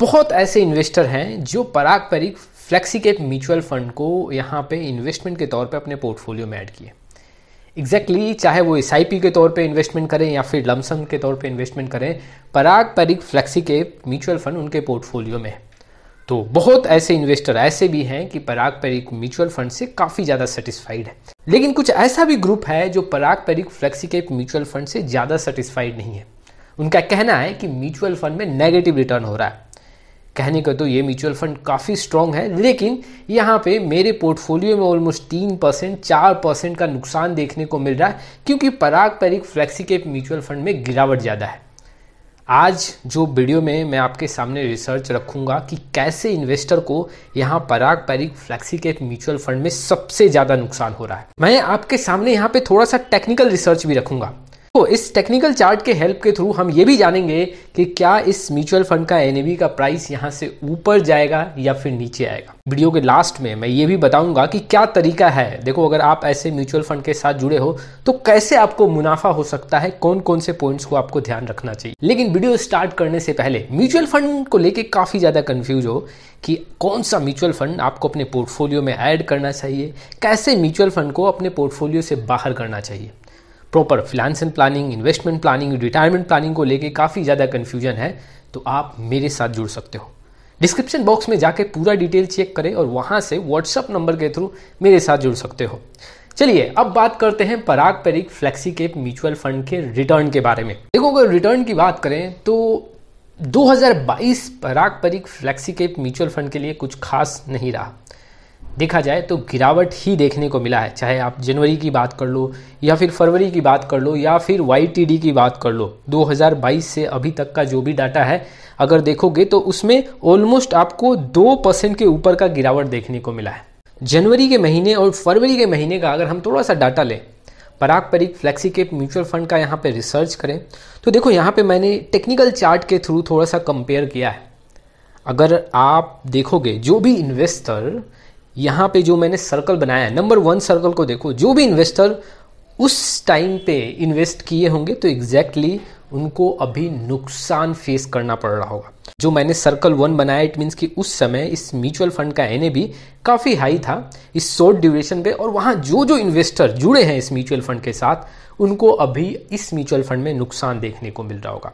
बहुत ऐसे इन्वेस्टर हैं जो पराग परीग फ्लेक्सीकेप म्यूचुअल फंड को यहाँ पे इन्वेस्टमेंट के तौर पे अपने पोर्टफोलियो में ऐड किए एग्जैक्टली exactly, चाहे वो एस के तौर पे इन्वेस्टमेंट करें या फिर लमसम के तौर पे इन्वेस्टमेंट करें Parag Parikh flexicap mutual fund उनके पोर्टफोलियो में है तो बहुत ऐसे इन्वेस्टर ऐसे भी हैं कि पराग परिक म्यूचुअल फंड से काफ़ी ज़्यादा सेटिस्फाइड है लेकिन कुछ ऐसा भी ग्रुप है जो पराग परीक फ्लेक्सीकेप म्यूचुअल फंड से ज़्यादा सेटिस्फाइड नहीं है उनका कहना है कि म्यूचुअल फंड में नेगेटिव रिटर्न हो रहा है कहने का तो ये म्यूचुअल फंड काफ़ी स्ट्रॉन्ग है लेकिन यहाँ पे मेरे पोर्टफोलियो में ऑलमोस्ट तीन परसेंट चार परसेंट का नुकसान देखने को मिल रहा है क्योंकि पराग परिक फ्लैक्सी के म्यूचुअल फंड में गिरावट ज़्यादा है आज जो वीडियो में मैं आपके सामने रिसर्च रखूंगा कि कैसे इन्वेस्टर को यहाँ पराग पैरिक फ्लैक्सी के म्यूचुअल फंड में सबसे ज़्यादा नुकसान हो रहा है मैं आपके सामने यहाँ पे थोड़ा सा टेक्निकल रिसर्च भी रखूंगा तो इस टेक्निकल चार्ट के हेल्प के थ्रू हम ये भी जानेंगे कि क्या इस म्यूचुअल फंड का एन का प्राइस यहाँ से ऊपर जाएगा या फिर नीचे आएगा वीडियो के लास्ट में मैं ये भी बताऊंगा कि क्या तरीका है देखो अगर आप ऐसे म्यूचुअल फंड के साथ जुड़े हो तो कैसे आपको मुनाफा हो सकता है कौन कौन से पॉइंट्स को आपको ध्यान रखना चाहिए लेकिन वीडियो स्टार्ट करने से पहले म्यूचुअल फंड को लेके काफ़ी ज़्यादा कंफ्यूज हो कि कौन सा म्यूचुअल फंड आपको अपने पोर्टफोलियो में ऐड करना चाहिए कैसे म्यूचुअल फंड को अपने पोर्टफोलियो से बाहर करना चाहिए proper finance and planning investment planning retirement planning को लेकर काफ़ी ज़्यादा कन्फ्यूजन है तो आप मेरे साथ जुड़ सकते हो डिस्क्रिप्शन बॉक्स में जाके पूरा डिटेल चेक करें और वहाँ से व्हाट्सअप नंबर के थ्रू मेरे साथ जुड़ सकते हो चलिए अब बात करते हैं पराग पेरिक फ्लेक्सी के म्यूचुअल फंड के रिटर्न के बारे में देखो अगर रिटर्न की बात करें तो 2022 Parag Parikh flexi cap mutual fund के लिए कुछ खास नहीं रहा देखा जाए तो गिरावट ही देखने को मिला है चाहे आप जनवरी की बात कर लो या फिर फरवरी की बात कर लो या फिर वाई की बात कर लो 2022 से अभी तक का जो भी डाटा है अगर देखोगे तो उसमें ऑलमोस्ट आपको दो परसेंट के ऊपर का गिरावट देखने को मिला है जनवरी के महीने और फरवरी के महीने का अगर हम थोड़ा सा डाटा लें पराग परिक फ्लेक्सीकेप म्यूचुअल फंड का यहाँ पे रिसर्च करें तो देखो यहाँ पे मैंने टेक्निकल चार्ट के थ्रू थोड़ा सा कंपेयर किया है अगर आप देखोगे जो भी इन्वेस्टर यहां पे जो मैंने सर्कल बनाया नंबर वन सर्कल को देखो जो भी इन्वेस्टर उस टाइम पे इन्वेस्ट किए होंगे तो एग्जैक्टली exactly उनको अभी नुकसान फेस करना पड़ रहा होगा जो मैंने सर्कल वन बनाया इट मीन्स कि उस समय इस म्यूचुअल फंड का एन भी काफ़ी हाई था इस शॉर्ट ड्यूरेशन पे और वहां जो जो इन्वेस्टर जुड़े हैं इस म्यूचुअल फंड के साथ उनको अभी इस म्यूचुअल फंड में नुकसान देखने को मिल रहा होगा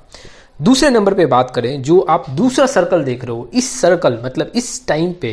दूसरे नंबर पे बात करें जो आप दूसरा सर्कल देख रहे हो इस सर्कल मतलब इस टाइम पे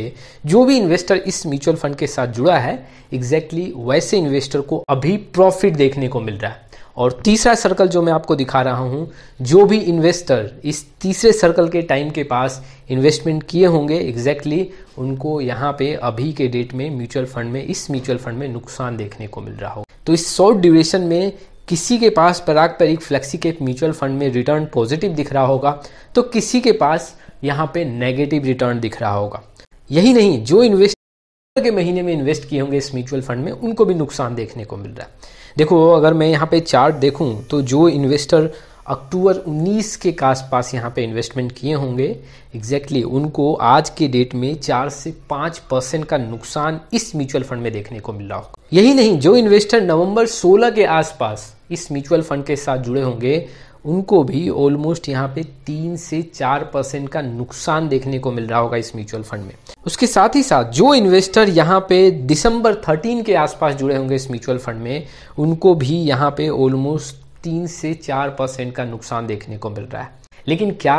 जो भी इन्वेस्टर इस म्यूचुअल फंड के साथ जुड़ा है एग्जैक्टली exactly वैसे इन्वेस्टर को अभी प्रॉफिट देखने को मिल रहा है और तीसरा सर्कल जो मैं आपको दिखा रहा हूँ जो भी इन्वेस्टर इस तीसरे सर्कल के टाइम के पास इन्वेस्टमेंट किए होंगे एग्जैक्टली exactly उनको यहाँ पे अभी के डेट में म्यूचुअल फंड में इस म्यूचुअल फंड में नुकसान देखने को मिल रहा हो तो इस शॉर्ट ड्यूरेशन में किसी के पास पराग परीग फ्लेक्सी के म्यूचुअल फंड में रिटर्न पॉजिटिव दिख रहा होगा तो किसी के पास यहाँ पे नेगेटिव रिटर्न दिख रहा होगा यही नहीं जो इन्वेस्ट के महीने में इन्वेस्ट किए होंगे इस म्यूचुअल फंड में उनको भी नुकसान देखने को मिल रहा है देखो अगर मैं यहाँ पे चार्ट देखूँ तो जो इन्वेस्टर अक्टूबर 19 के आसपास यहाँ पे इन्वेस्टमेंट किए होंगे एग्जैक्टली exactly, उनको आज के डेट में चार से पाँच परसेंट का नुकसान इस म्यूचुअल फंड में देखने को मिल रहा हो यही नहीं जो इन्वेस्टर नवंबर 16 के आसपास इस म्यूचुअल फंड के साथ जुड़े होंगे उनको भी ऑलमोस्ट यहाँ पे तीन से चार परसेंट का नुकसान देखने को मिल रहा होगा इस म्यूचुअल फंड में उसके साथ ही साथ जो इन्वेस्टर यहाँ पे दिसंबर 13 के आसपास जुड़े होंगे इस म्यूचुअल फंड में उनको भी यहाँ पे ऑलमोस्ट तीन से चार परसेंट का नुकसान देखने को मिल रहा है लेकिन क्या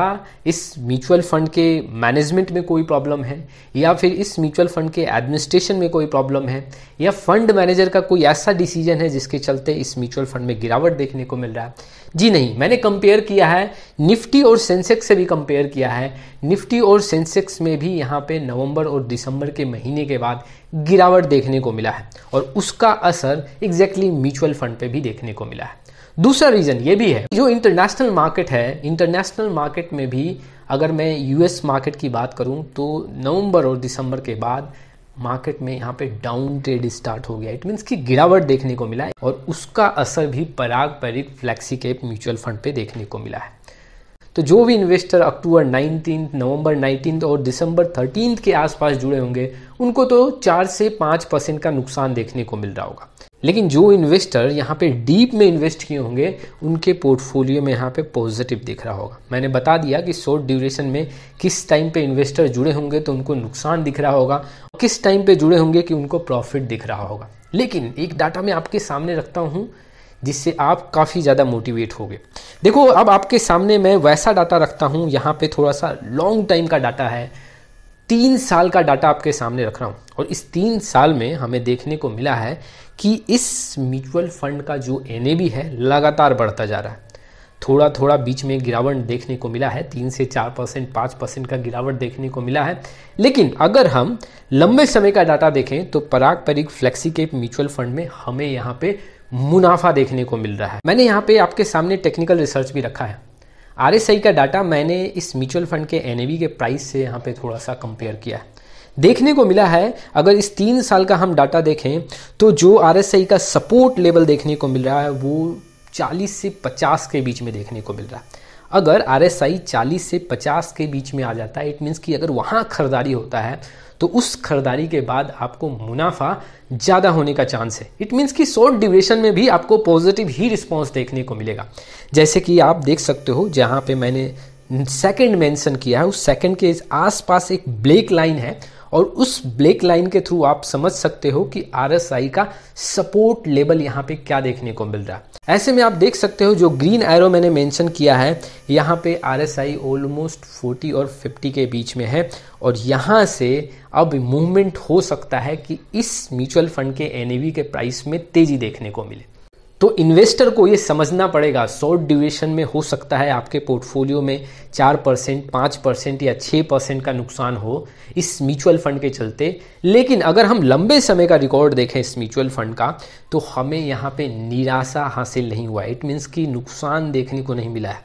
इस म्यूचुअल फंड के मैनेजमेंट में कोई प्रॉब्लम है या फिर इस म्यूचुअल फंड के एडमिनिस्ट्रेशन में कोई प्रॉब्लम है या फंड मैनेजर का कोई ऐसा डिसीजन है जिसके चलते इस म्यूचुअल फंड में गिरावट देखने को मिल रहा है जी नहीं मैंने कंपेयर किया है निफ्टी और सेंसेक्स से भी कंपेयर किया है निफ्टी और सेंसेक्स में भी यहाँ पे नवंबर और दिसंबर के महीने के बाद गिरावट देखने को मिला है और उसका असर एग्जैक्टली म्यूचुअल फंड पे भी देखने को मिला है दूसरा रीज़न ये भी है जो इंटरनेशनल मार्केट है इंटरनेशनल मार्केट में भी अगर मैं यूएस मार्केट की बात करूं तो नवंबर और दिसंबर के बाद मार्केट में यहाँ पे डाउन ट्रेड स्टार्ट हो गया इट मीन्स की गिरावट देखने को मिला है और उसका असर भी Parag Parikh flexi cap mutual fund पे देखने को मिला है तो जो भी investor October nineteen November nineteen और दिसंबर थर्टीन के आसपास जुड़े होंगे उनको तो चार से पाँच परसेंट का नुकसान देखने को मिल रहा होगा लेकिन जो इन्वेस्टर यहाँ पे डीप में इन्वेस्ट किए होंगे उनके पोर्टफोलियो में यहाँ पे पॉजिटिव दिख रहा होगा मैंने बता दिया कि शॉर्ट ड्यूरेशन में किस टाइम पे इन्वेस्टर जुड़े होंगे तो उनको नुकसान दिख रहा होगा किस टाइम पे जुड़े होंगे कि उनको प्रॉफिट दिख रहा होगा लेकिन एक डाटा मैं आपके सामने रखता हूँ जिससे आप काफ़ी ज़्यादा मोटिवेट होगे देखो अब आपके सामने मैं वैसा डाटा रखता हूँ यहाँ पे थोड़ा सा लॉन्ग टाइम का डाटा है तीन साल का डाटा आपके सामने रख रहा हूँ और इस तीन साल में हमें देखने को मिला है कि इस म्यूचुअल फंड का जो एन है लगातार बढ़ता जा रहा है थोड़ा थोड़ा बीच में गिरावट देखने को मिला है तीन से चार परसेंट पाँच परसेंट का गिरावट देखने को मिला है लेकिन अगर हम लंबे समय का डाटा देखें तो पराग परिक फ्लेक्सी के म्यूचुअल फंड में हमें यहाँ पे मुनाफा देखने को मिल रहा है मैंने यहाँ पे आपके सामने टेक्निकल रिसर्च भी रखा है आर का डाटा मैंने इस म्यूचुअल फंड के एन के प्राइस से यहाँ पे थोड़ा सा कंपेयर किया है देखने को मिला है अगर इस तीन साल का हम डाटा देखें तो जो आर का सपोर्ट लेवल देखने को मिल रहा है वो 40 से 50 के बीच में देखने को मिल रहा है अगर आर 40 चालीस से पचास के बीच में आ जाता है इट मीन्स कि अगर वहाँ खरीदारी होता है तो उस खरीदारी के बाद आपको मुनाफा ज़्यादा होने का चांस है इट मीन्स कि शॉर्ट ड्यूरेशन में भी आपको पॉजिटिव ही रिस्पॉन्स देखने को मिलेगा जैसे कि आप देख सकते हो जहाँ पे मैंने सेकंड मेंशन किया है उस सेकंड के आसपास एक ब्लैक लाइन है और उस ब्लैक लाइन के थ्रू आप समझ सकते हो कि आर का सपोर्ट लेवल यहाँ पे क्या देखने को मिल रहा है ऐसे में आप देख सकते हो जो ग्रीन एरो मैंने मेंशन किया है यहाँ पे आर ऑलमोस्ट 40 और 50 के बीच में है और यहाँ से अब मूवमेंट हो सकता है कि इस म्यूचुअल फंड के एन के प्राइस में तेज़ी देखने को मिले तो इन्वेस्टर को ये समझना पड़ेगा शॉर्ट ड्यूरेशन में हो सकता है आपके पोर्टफोलियो में चार परसेंट पाँच परसेंट या छः परसेंट का नुकसान हो इस म्यूचुअल फंड के चलते लेकिन अगर हम लंबे समय का रिकॉर्ड देखें इस म्यूचुअल फंड का तो हमें यहाँ पे निराशा हासिल नहीं हुआ इट मीन्स कि नुकसान देखने को नहीं मिला है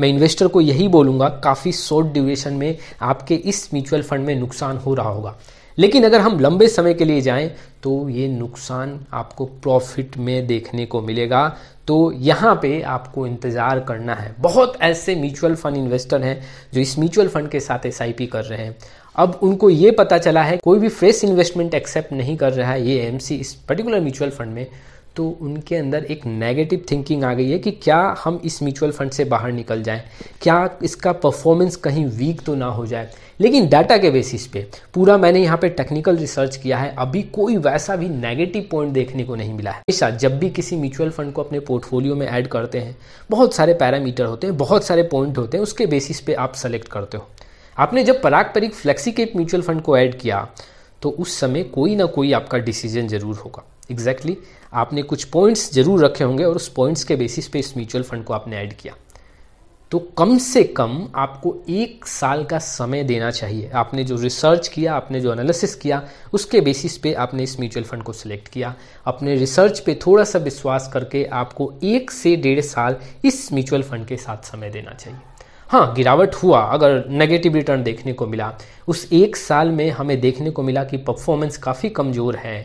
मैं इन्वेस्टर को यही बोलूँगा काफ़ी शॉर्ट ड्यूरेशन में आपके इस म्यूचुअल फंड में नुकसान हो रहा होगा लेकिन अगर हम लंबे समय के लिए जाएं तो ये नुकसान आपको प्रॉफिट में देखने को मिलेगा तो यहाँ पे आपको इंतज़ार करना है बहुत ऐसे म्यूचुअल फंड इन्वेस्टर हैं जो इस म्यूचुअल फंड के साथ एस कर रहे हैं अब उनको ये पता चला है कोई भी फ्रेश इन्वेस्टमेंट एक्सेप्ट नहीं कर रहा है ये एम इस पर्टिकुलर म्यूचुअल फंड में तो उनके अंदर एक नेगेटिव थिंकिंग आ गई है कि क्या हम इस म्यूचुअल फंड से बाहर निकल जाएं क्या इसका परफॉर्मेंस कहीं वीक तो ना हो जाए लेकिन डाटा के बेसिस पे पूरा मैंने यहाँ पे टेक्निकल रिसर्च किया है अभी कोई वैसा भी नेगेटिव पॉइंट देखने को नहीं मिला है हमेशा जब भी किसी म्यूचुअल फंड को अपने पोर्टफोलियो में ऐड करते हैं बहुत सारे पैरामीटर होते हैं बहुत सारे पॉइंट होते हैं उसके बेसिस पे आप सेलेक्ट करते हो आपने जब Parag Parikh flexi mutual fund को ऐड किया तो उस समय कोई ना कोई आपका डिसीजन ज़रूर होगा एग्जैक्टली exactly, आपने कुछ पॉइंट्स जरूर रखे होंगे और उस पॉइंट्स के बेसिस पे इस म्यूचुअल फंड को आपने ऐड किया तो कम से कम आपको एक साल का समय देना चाहिए आपने जो रिसर्च किया आपने जो एनालिसिस किया उसके बेसिस पे आपने इस म्यूचुअल फंड को सिलेक्ट किया अपने रिसर्च पे थोड़ा सा विश्वास करके आपको एक से डेढ़ साल इस म्यूचुअल फंड के साथ समय देना चाहिए हाँ गिरावट हुआ अगर नेगेटिव रिटर्न देखने को मिला उस एक साल में हमें देखने को मिला कि परफॉर्मेंस काफ़ी कमज़ोर है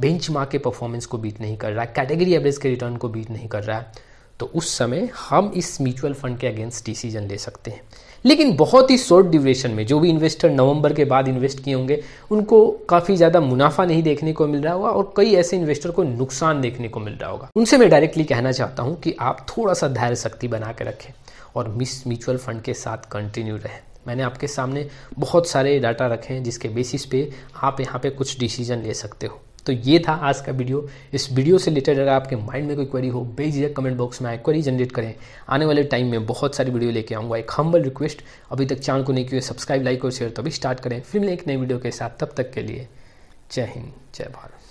बेंच मार्क के परफॉर्मेंस को बीट नहीं कर रहा है कैटेगरी एवरेज के रिटर्न को बीट नहीं कर रहा है तो उस समय हम इस म्यूचुअल फंड के अगेंस्ट डिसीजन ले सकते हैं लेकिन बहुत ही शॉर्ट ड्यूरेशन में जो भी इन्वेस्टर नवंबर के बाद इन्वेस्ट किए होंगे उनको काफ़ी ज़्यादा मुनाफा नहीं देखने को मिल रहा होगा और कई ऐसे इन्वेस्टर को नुकसान देखने को मिल रहा होगा उनसे मैं डायरेक्टली कहना चाहता हूँ कि आप थोड़ा सा धैर्य शक्ति बना के रखें और मिस म्यूचुअल फंड के साथ कंटिन्यू रहें मैंने आपके सामने बहुत सारे डाटा रखे हैं जिसके बेसिस पे आप यहाँ पे कुछ डिसीजन ले सकते हो तो ये था आज का वीडियो इस वीडियो से रिलेटेड अगर आपके माइंड में कोई क्वेरी हो बेझिझक कमेंट बॉक्स में आए क्वेरी जनरेट करें आने वाले टाइम में बहुत सारी वीडियो लेके आऊँगा एक हम्बल रिक्वेस्ट अभी तक चैनल को नहीं किए सब्सक्राइब लाइक और शेयर तो अभी स्टार्ट करें फिर एक नए वीडियो के साथ तब तक के लिए जय हिंद जय भारत